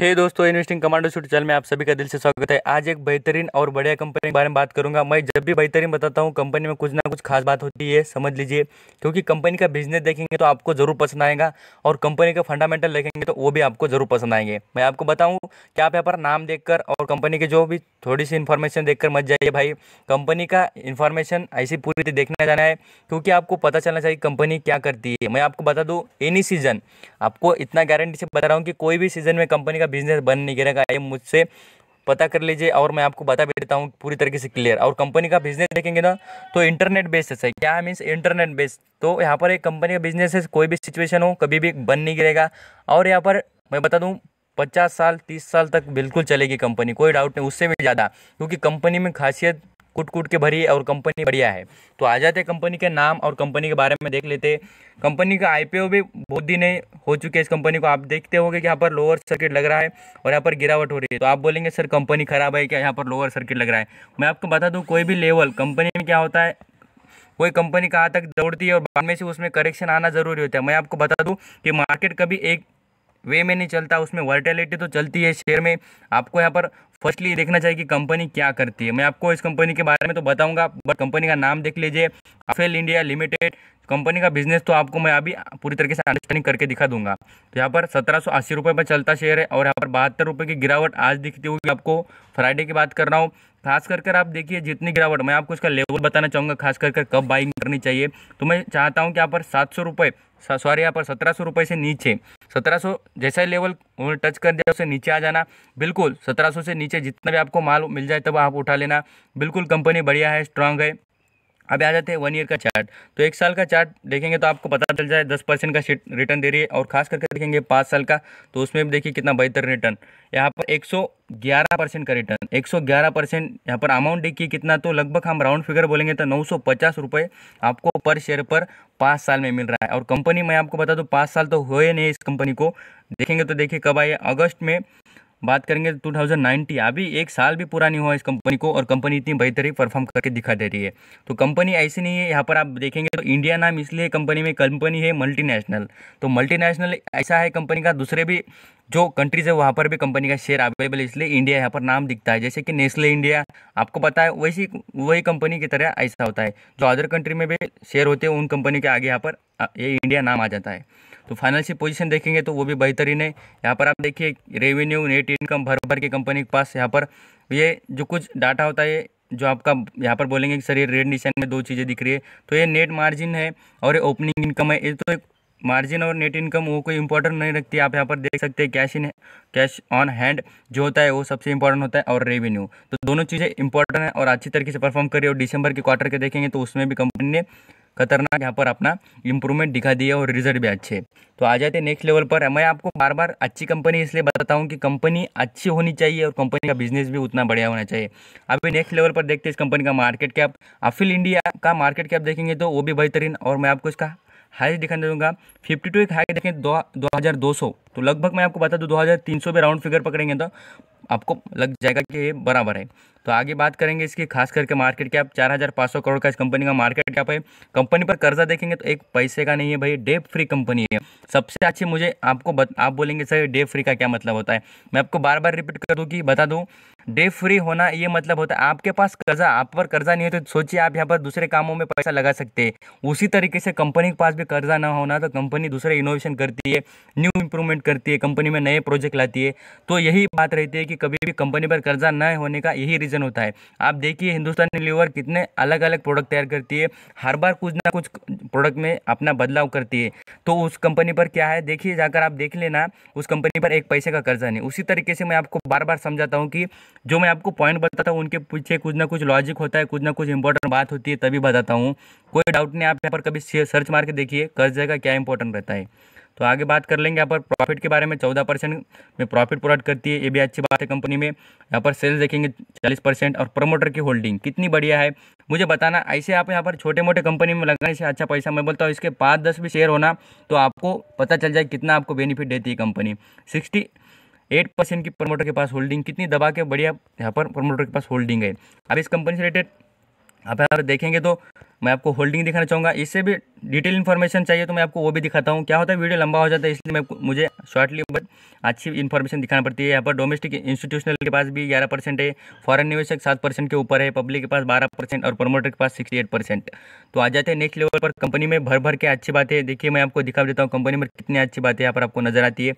हे hey दोस्तों investing commando shoot channel में आप सभी का दिल से स्वागत है आज एक बेहतरीन और बढ़िया कंपनी के बारे में बात करूंगा मैं जब भी बेहतरीन बताता हूं कंपनी में कुछ ना कुछ खास बात होती है समझ लीजिए क्योंकि कंपनी का बिजनेस देखेंगे तो आपको ज़रूर पसंद आएगा और कंपनी का फंडामेंटल देखेंगे तो वो भी आपको ज़रूर पसंद आएंगे मैं आपको बताऊँ कि आप यहाँ पर नाम देखकर और कंपनी के जो भी थोड़ी सी इन्फॉर्मेशन देख मत जाइए भाई कंपनी का इन्फॉर्मेशन ऐसी पूरी देखने जाना है क्योंकि आपको पता चलना चाहिए कंपनी क्या करती है मैं आपको बता दूँ एनी सीज़न आपको इतना गारंटी से बता रहा हूँ कि कोई भी सीज़न में कंपनी का गिरेगा बिजनेस बंद नहीं गिरेगा ये मुझसे पता कर लीजिए और मैं आपको बता भी देता हूँ पूरी तरीके से क्लियर और कंपनी का बिजनेस देखेंगे ना तो इंटरनेट बेस्ड है क्या मीन्स इंटरनेट बेस्ड तो यहाँ पर एक कंपनी का बिजनेस है कोई भी सिचुएशन हो कभी भी बंद नहीं गिरेगा और यहाँ पर मैं बता दूँ पचास साल तीस साल तक बिल्कुल चलेगी कंपनी कोई डाउट नहीं उससे भी ज़्यादा क्योंकि कंपनी में खासियत कुट कुट के भरी और कंपनी बढ़िया है तो आ जाते कंपनी के नाम और कंपनी के बारे में देख लेते कंपनी का आईपीओ भी बहुत दिन हो चुके हैं इस कंपनी को आप देखते हो कि यहाँ पर लोअर सर्किट लग रहा है और यहाँ पर गिरावट हो रही है तो आप बोलेंगे सर कंपनी ख़राब है क्या यहाँ पर लोअर सर्किट लग रहा है मैं आपको बता दूँ कोई भी लेवल कंपनी में क्या होता है कोई कंपनी कहाँ तक दौड़ती है और बाद में से उसमें करेक्शन आना ज़रूरी होता है मैं आपको बता दूँ कि मार्केट कभी एक वे में नहीं चलता उसमें वर्टेलिटी तो चलती है शेयर में आपको यहाँ पर फर्स्टली देखना चाहिए कि कंपनी क्या करती है मैं आपको इस कंपनी के बारे में तो बताऊंगा बट कंपनी का नाम देख लीजिए अफेल इंडिया लिमिटेड कंपनी का बिजनेस तो आपको मैं अभी पूरी तरीके से अंडरस्टैंडिंग करके दिखा दूंगा तो यहाँ पर सत्रह सौ अस्सी रुपये पर चलता शेयर है और यहाँ पर बहत्तर रुपये की गिरावट आज दिखती होगी आपको फ्राइडे की बात कर रहा हूँ खास कर कर आप देखिए जितनी गिरावट मैं आपको इसका लेवल बताना चाहूँगा खास कर कर कब बाइंग करनी चाहिए तो मैं चाहता हूँ कि यहाँ पर सात सौ रुपये सॉरी यहाँ पर सत्रह रुपये से नीचे 1700 जैसा ही लेवल टच कर दिया उसे नीचे आ जाना बिल्कुल 1700 से नीचे जितना भी आपको माल मिल जाए तब आप उठा लेना बिल्कुल कंपनी बढ़िया है स्ट्रांग है अब आ जाते हैं वन ईयर का चार्ट तो एक साल का चार्ट देखेंगे तो आपको पता चल जाए दस परसेंट का रिटर्न दे रही है और खास करके देखेंगे पाँच साल का तो उसमें भी देखिए कितना बेहतर रिटर्न यहाँ पर एक सौ ग्यारह परसेंट का रिटर्न एक सौ ग्यारह परसेंट यहाँ पर अमाउंट देखिए कितना तो लगभग हम राउंड फिगर बोलेंगे तो नौ सौ पचास रुपये आपको पर शेयर पर पाँच साल में मिल रहा है और कंपनी मैं आपको बता दूँ पाँच साल तो हुए नहीं इस कंपनी को देखेंगे तो देखिए कब आइए अगस्त में बात करेंगे टू तो थाउजेंड अभी एक साल भी पूरा नहीं हुआ इस कंपनी को और कंपनी इतनी बेहतरीन परफॉर्म करके दिखा दे रही है तो कंपनी ऐसी नहीं है यहाँ पर आप देखेंगे तो इंडिया नाम इसलिए कंपनी में कंपनी है मल्टीनेशनल तो मल्टीनेशनल ऐसा है कंपनी का दूसरे भी जो कंट्रीज़ है वहाँ पर भी कंपनी का शेयर अवेलेबल इसलिए इंडिया यहाँ पर नाम दिखता है जैसे कि नेस्ले इंडिया आपको पता है वैसी वही कंपनी की तरह ऐसा होता है जो अदर कंट्री में भी शेयर होते हैं उन कंपनी के आगे यहाँ पर ये इंडिया नाम आ जाता है तो फाइनेंशियल पोजीशन देखेंगे तो वो भी बेहतरीन है यहाँ पर आप देखिए रेवेन्यू नेट इनकम भर भर के कंपनी के पास यहाँ पर ये जो कुछ डाटा होता है जो आपका यहाँ पर बोलेंगे कि सर ये रेड निशान में दो चीज़ें दिख रही है तो ये नेट मार्जिन है और ये ओपनिंग इनकम है ये तो एक मार्जिन और नेट इनकम वो कोई इंपॉर्टेंट नहीं रखती आप यहाँ पर देख सकते हैं cash and cash on hand जो होता है वो सबसे इंपॉर्टेंट होता है और रेवेन्यू तो दोनों चीज़ें इंपॉर्टेंट है और अच्छी तरीके से परफॉर्म करिए और दिसंबर के क्वार्टर के देखेंगे तो उसमें भी कंपनी ने खतरनाक यहाँ पर अपना इम्प्रूवमेंट दिखा दिया और रिजल्ट भी अच्छे तो आ जाते हैं नेक्स्ट लेवल पर मैं आपको बार बार अच्छी कंपनी इसलिए बताता हूँ कि कंपनी अच्छी होनी चाहिए और कंपनी का बिजनेस भी उतना बढ़िया होना चाहिए अभी नेक्स्ट लेवल पर देखते हैं इस कंपनी का मार्केट कैप अफिल इंडिया का मार्केट कैप देखेंगे तो वो भी बेहतरीन और मैं आपको इसका हाई दिखा दूंगा फिफ्टी टू एक हाई देखें दो दो हज़ार दो सौ तो लगभग मैं आपको बता दूँ दो हज़ार तीन सौ पे राउंड फिगर पकड़ेंगे तो आपको लग जाएगा कि ये बराबर है तो आगे बात करेंगे इसकी खास करके मार्केट कैप चार हज़ार पाँच सौ करोड़ का इस कंपनी का मार्केट कैप है कंपनी पर कर्जा देखेंगे तो एक पैसे का नहीं है भाई डेप फ्री कंपनी है सबसे अच्छी मुझे आपको बत, आप बोलेंगे सर डेप फ्री का क्या मतलब होता है मैं आपको बार बार रिपीट कर दूँ कि बता दूँ डेप फ्री होना ये मतलब होता है आपके पास कर्जा आप पर कर्जा नहीं है तो सोचिए आप यहाँ पर दूसरे कामों में पैसा लगा सकते हैं उसी तरीके से कंपनी के पास भी कर्जा ना होना तो कंपनी दूसरे इनोवेशन करती है न्यू इंप्रूवमेंट करती है कंपनी में नए प्रोजेक्ट लाती है तो यही बात रहती है कि कभी भी कंपनी पर कर्जा न होने का यही रीज़न कंजम्पशन होता है आप देखिए हिंदुस्तानी लीवर कितने अलग अलग प्रोडक्ट तैयार करती है हर बार कुछ ना कुछ प्रोडक्ट में अपना बदलाव करती है तो उस कंपनी पर क्या है देखिए जाकर आप देख लेना उस कंपनी पर एक पैसे का कर्जा नहीं उसी तरीके से मैं आपको बार बार समझाता हूँ कि जो मैं आपको पॉइंट बताता हूँ उनके पीछे कुछ ना कुछ लॉजिक होता है कुछ ना कुछ इंपॉर्टेंट बात होती है तभी बताता हूँ कोई डाउट नहीं आप यहाँ पर कभी सर्च मार के देखिए कर्जे का क्या इंपॉर्टेंट रहता है तो आगे बात कर लेंगे यहाँ पर प्रॉफिट के बारे में चौदह परसेंट में प्रॉफिट प्रोवाइड करती है ये भी अच्छी बात है कंपनी में यहाँ पर सेल्स देखेंगे चालीस परसेंट और प्रमोटर की होल्डिंग कितनी बढ़िया है मुझे बताना ऐसे आप यहाँ पर छोटे मोटे कंपनी में लगाने से अच्छा पैसा मैं बोलता हूँ इसके पाँच दस भी शेयर होना तो आपको पता चल जाए कितना आपको बेनिफिट देती है कंपनी सिक्सटी एट परसेंट की प्रमोटर के पास होल्डिंग कितनी दबा के बढ़िया यहाँ पर प्रमोटर के पास होल्डिंग है अब इस कंपनी से रिलेटेड आप यहाँ पर देखेंगे तो मैं आपको होल्डिंग दिखाना चाहूँगा इससे भी डिटेल इन्फॉर्मेशन चाहिए तो मैं आपको वो भी दिखाता हूँ क्या होता है वीडियो लंबा हो जाता है इसलिए मैं मुझे शॉर्टली बट अच्छी इन्फॉर्मेशन दिखाना पड़ती है यहाँ पर डोमेस्टिक इंस्टीट्यूशनल के पास भी ग्यारह परसेंट है फॉरन निवेशक सात परसेंट के ऊपर है पब्लिक के पास बारह परसेंट और प्रमोटर के पास सिक्सटी एट परसेंट तो आ जाते हैं नेक्स्ट लेवल पर कंपनी में भर भर के अच्छी बातें देखिए मैं आपको दिखा देता हूँ कंपनी में कितनी अच्छी बात है यहाँ पर आपको नजर आती है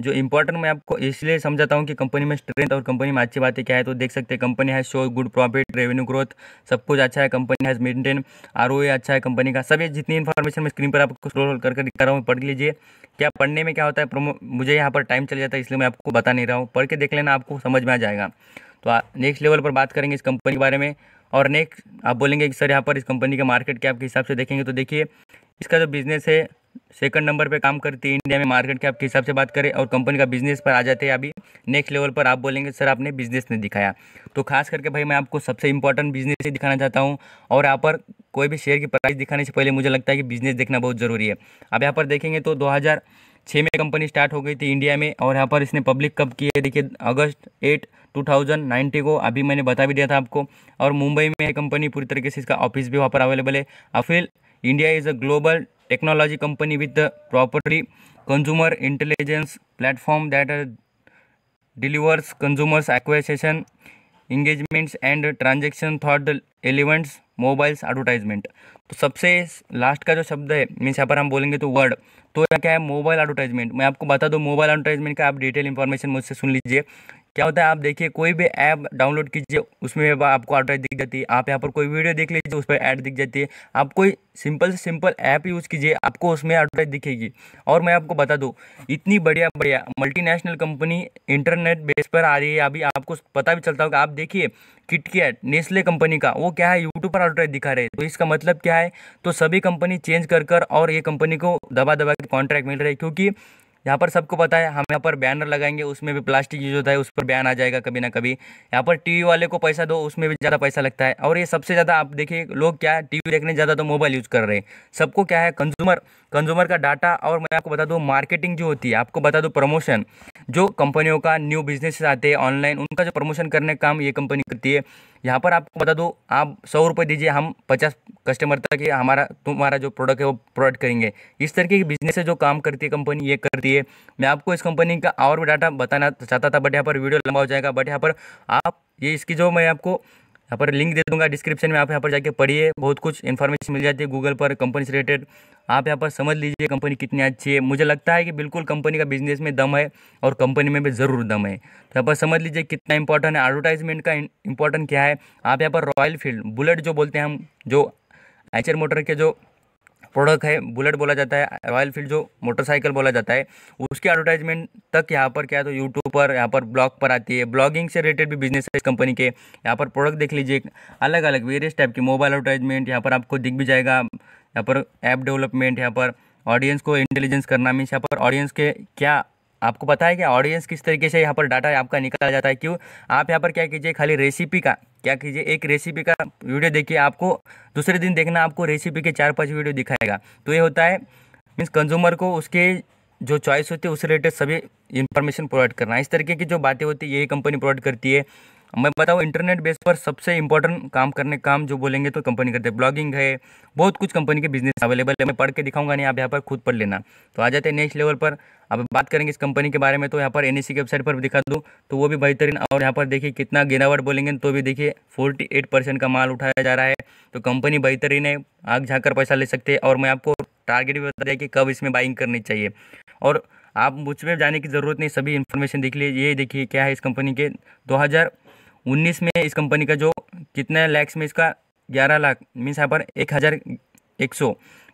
जो इंपॉर्टेंट मैं आपको इसलिए समझाता हूँ कि कंपनी में स्ट्रेंथ और कंपनी में अच्छी बातें क्या है तो देख सकते हैं कंपनी है show good profit revenue growth सब कुछ अच्छा है कंपनी हैज़ मेंटेन आर अच्छा है कंपनी का सब ये जितनी इन्फॉर्मेशन मैं स्क्रीन पर आपको स्क्रोल कर दिखा रहा हूँ पढ़ लीजिए क्या पढ़ने में क्या होता है प्रोमो मुझे यहाँ पर टाइम चल जाता है इसलिए मैं आपको बता नहीं रहा हूँ पढ़ के देख लेना आपको समझ में आ जाएगा तो नेक्स्ट लेवल पर बात करेंगे इस कंपनी के बारे में और नेक्स्ट आप बोलेंगे कि सर यहाँ पर इस कंपनी का मार्केट क्या आपके हिसाब से देखेंगे तो देखिए इसका जो बिज़नेस है सेकंड नंबर पे काम करती है इंडिया में मार्केट कैप के हिसाब से बात करें और कंपनी का बिजनेस पर आ जाते हैं अभी नेक्स्ट लेवल पर आप बोलेंगे सर आपने बिजनेस नहीं दिखाया तो खास करके भाई मैं आपको सबसे इंपॉर्टेंट बिजनेस ही दिखाना चाहता हूँ और यहाँ पर कोई भी शेयर की प्राइस दिखाने से पहले मुझे लगता है कि बिजनेस देखना बहुत ज़रूरी है अब यहाँ पर देखेंगे तो दो छः में कंपनी स्टार्ट हो गई थी इंडिया में और यहाँ पर इसने पब्लिक कब की है देखिए अगस्त एट 2090 को अभी मैंने बता भी दिया था आपको और मुंबई में कंपनी पूरी तरीके से इसका ऑफिस भी वहाँ पर अवेलेबल है Affle India is a global technology company with the property consumer intelligence platform that uh, delivers consumers acquisition, engagements and transaction thought elements mobiles advertisement तो सबसे लास्ट का जो शब्द है मीन्स यहाँ पर हम बोलेंगे तो वर्ड तो यहाँ क्या है मोबाइल एडवर्टाइजमेंट मैं आपको बता दूँ मोबाइल एडवर्टाइजमेंट का आप डिटेल इन्फॉर्मेशन मुझसे सुन लीजिए क्या होता है आप देखिए कोई भी ऐप डाउनलोड कीजिए उसमें आपको एडवर्टाइज दिख जाती है आप यहाँ पर कोई वीडियो देख लीजिए उस पर ऐड दिख जाती है आप कोई सिंपल से सिंपल ऐप यूज़ कीजिए आपको उसमें एडवर्टाइज दिखेगी और मैं आपको बता दूँ इतनी बढ़िया बढ़िया मल्टीनेशनल कंपनी इंटरनेट बेस पर आ रही है अभी आपको पता भी चलता होगा आप देखिए किटकेट नेस्ले कंपनी का वो क्या है यूट्यूब पर एडवर्टाइज दिखा रहे हैं तो इसका मतलब क्या है तो सभी कंपनी चेंज कर कर और ये कंपनी को दबा दबा के कॉन्ट्रैक्ट मिल रहे हैं क्योंकि यहाँ पर सबको पता है हम यहाँ पर बैनर लगाएंगे उसमें भी प्लास्टिक यूज होता है उस पर बैन आ जाएगा कभी ना कभी यहाँ पर टीवी वाले को पैसा दो उसमें भी ज़्यादा पैसा लगता है और ये सबसे ज़्यादा आप देखिए लोग क्या है टीवी देखने ज़्यादा तो मोबाइल यूज़ कर रहे हैं सबको क्या है कंज्यूमर कंज्यूमर का डाटा और मैं आपको बता दूँ मार्केटिंग जो होती है आपको बता दूँ प्रमोशन जो कंपनियों का न्यू बिजनेस आते हैं ऑनलाइन उनका जो प्रमोशन करने का काम ये कंपनी करती है यहाँ पर आपको बता दो आप सौ रुपये दीजिए हम पचास कस्टमर तक ये हमारा तुम्हारा जो प्रोडक्ट है वो प्रोवाइड करेंगे इस तरीके की बिजनेस से जो काम करती है कंपनी ये करती है मैं आपको इस कंपनी का और भी डाटा बताना चाहता था बट यहाँ पर वीडियो लंबा हो जाएगा बट यहाँ पर आप ये इसकी जो मैं आपको यहाँ पर लिंक दे दूंगा डिस्क्रिप्शन में आप यहाँ पर जाके पढ़िए बहुत कुछ इन्फॉर्मेशन मिल जाती है गूगल पर कंपनी से रिलेटेड आप यहाँ पर समझ लीजिए कंपनी कितनी अच्छी है मुझे लगता है कि बिल्कुल कंपनी का बिजनेस में दम है और कंपनी में भी ज़रूर दम है तो यहाँ पर समझ लीजिए कितना इंपॉर्टेंट है एडवर्टाइजमेंट का इंपॉर्टेंट क्या है आप यहाँ पर रॉयल फील्ड बुलेट जो बोलते हैं हम जो एचर मोटर के जो प्रोडक्ट है बुलेट बोला जाता है रॉयल फील्ड जो मोटरसाइकिल बोला जाता है उसके एडवर्टाइजमेंट तक यहाँ पर क्या है तो यूट्यूब पर यहाँ पर ब्लॉग पर आती है ब्लॉगिंग से रिलेटेड भी बिजनेस है कंपनी के यहाँ पर प्रोडक्ट देख लीजिए अलग अलग वेरियस टाइप की मोबाइल एडवर्टाइजमेंट यहाँ पर आपको दिख भी जाएगा यहाँ पर ऐप डेवलपमेंट यहाँ पर ऑडियंस को इंटेलिजेंस करना मीन्स यहाँ पर ऑडियंस के क्या आपको पता है कि ऑडियंस किस तरीके से यहाँ पर डाटा आपका निकाला जाता है क्यों आप यहाँ पर क्या कीजिए खाली रेसिपी का क्या कीजिए एक रेसिपी का वीडियो देखिए आपको दूसरे दिन देखना आपको रेसिपी के चार पाँच वीडियो दिखाएगा तो ये होता है मीन्स कंज्यूमर को उसके जो चॉइस होती है उस रिलेटेड सभी इन्फॉर्मेशन प्रोवाइड करना इस तरीके की जो बातें होती है यही कंपनी प्रोवाइड करती है मैं बताऊँ इंटरनेट बेस पर सबसे इंपॉर्टेंट काम करने काम जो बोलेंगे तो कंपनी करते ब्लॉगिंग है बहुत कुछ कंपनी के बिजनेस अवेलेबल है मैं पढ़ के दिखाऊंगा नहीं आप यहाँ पर खुद पढ़ लेना तो आ जाते हैं नेक्स्ट लेवल पर अब बात करेंगे इस कंपनी के बारे में तो यहाँ पर एन की वेबसाइट पर दिखा दूँ तो वो भी बेहतरीन और यहाँ पर देखिए कितना गिरावट बोलेंगे तो भी देखिए फोर्टी एट परसेंट का माल उठाया जा रहा है तो कंपनी बेहतरीन है आग झाँक पैसा ले सकते हैं और मैं आपको टारगेट भी बता दिया कि कब इसमें बाइंग करनी चाहिए और आप मुझ में जाने की ज़रूरत नहीं सभी इन्फॉर्मेशन देख लीजिए ये देखिए क्या है इस कंपनी के उन्नीस में इस कंपनी का जो कितना लैक्स में इसका ग्यारह लाख मीन्स यहाँ पर एक हज़ार एक सौ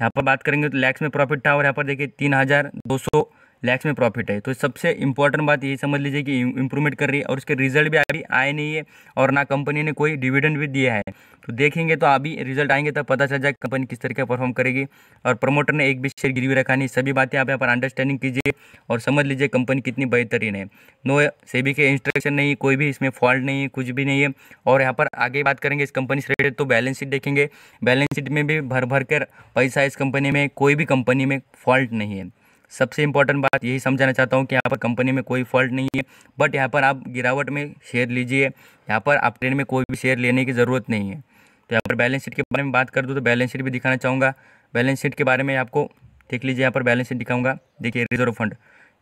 यहाँ पर बात करेंगे तो लैक्स में प्रॉफिट था और यहाँ पर देखिए तीन हज़ार दो सौ लैक्स में प्रॉफिट है तो सबसे इंपॉर्टेंट बात ये समझ लीजिए कि इंप्रूवमेंट कर रही है और उसके रिजल्ट भी अभी आए नहीं है और ना कंपनी ने कोई डिविडेंड भी दिया है तो देखेंगे तो अभी रिजल्ट आएंगे तब पता चल जाएगा कंपनी किस तरीके परफॉर्म करेगी और प्रमोटर ने एक भी शेयर गिरवी रखा नहीं सभी बातें आप यहाँ पर अंडरस्टैंडिंग कीजिए और समझ लीजिए कंपनी कितनी बेहतरीन है नो सेबी के इंस्ट्रक्शन नहीं कोई भी इसमें फॉल्ट नहीं है कुछ भी नहीं है और यहाँ पर आगे बात करेंगे इस कंपनी से रिलेटेड तो बैलेंस शीट देखेंगे बैलेंस शीट में भी भर भर कर पैसा इस कंपनी में कोई भी कंपनी में फॉल्ट नहीं है सबसे इंपॉर्टेंट बात यही समझाना चाहता हूँ कि यहाँ पर कंपनी में कोई फॉल्ट नहीं है बट यहाँ पर आप गिरावट में शेयर लीजिए यहाँ पर आप ट्रेन में कोई भी शेयर लेने की ज़रूरत नहीं है तो यहाँ पर बैलेंस शीट के बारे में बात कर दूँ तो बैलेंस शीट भी दिखाना चाहूँगा बैलेंस शीट के बारे में आपको देख लीजिए यहाँ पर बैलेंस शीट दिखाऊंगा देखिए रिजर्व फंड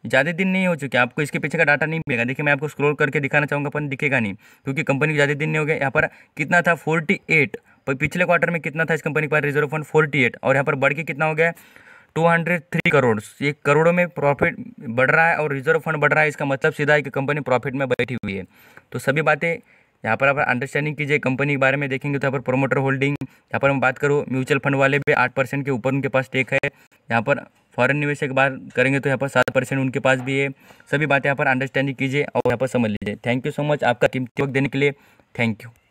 ज़्यादा दिन नहीं हो चुके आपको इसके पीछे का डाटा नहीं मिलेगा देखिए मैं आपको स्क्रॉल करके दिखाना चाहूँगा पर दिखेगा नहीं क्योंकि कंपनी को ज़्यादा दिन नहीं हो गया यहाँ पर कितना था फोर्टी एट पर पिछले क्वार्टर में कितना था इस कंपनी के पास रिजर्व फंड फोर्टी एट और यहाँ पर बढ़ के कितना हो गया टू हंड्रेड थ्री करोड़ ये करोड़ों में प्रॉफिट बढ़ रहा है और रिजर्व फंड बढ़ रहा है इसका मतलब सीधा है कि कंपनी प्रॉफिट में बैठी हुई है तो सभी बातें यहाँ पर आप अंडरस्टैंडिंग कीजिए कंपनी के बारे में देखेंगे तो यहाँ पर प्रोमोटर होल्डिंग यहाँ पर हम बात करो म्यूचुअल फंड वाले भी आठ परसेंट के ऊपर उनके पास टेक है यहाँ पर फॉरेन निवेश की बात करेंगे तो यहाँ पर सात परसेंट उनके पास भी है सभी बातें यहाँ पर अंडरस्टैंडिंग कीजिए और यहाँ पर समझ लीजिए थैंक यू सो मच आपका कीमती वक्त देने के लिए थैंक यू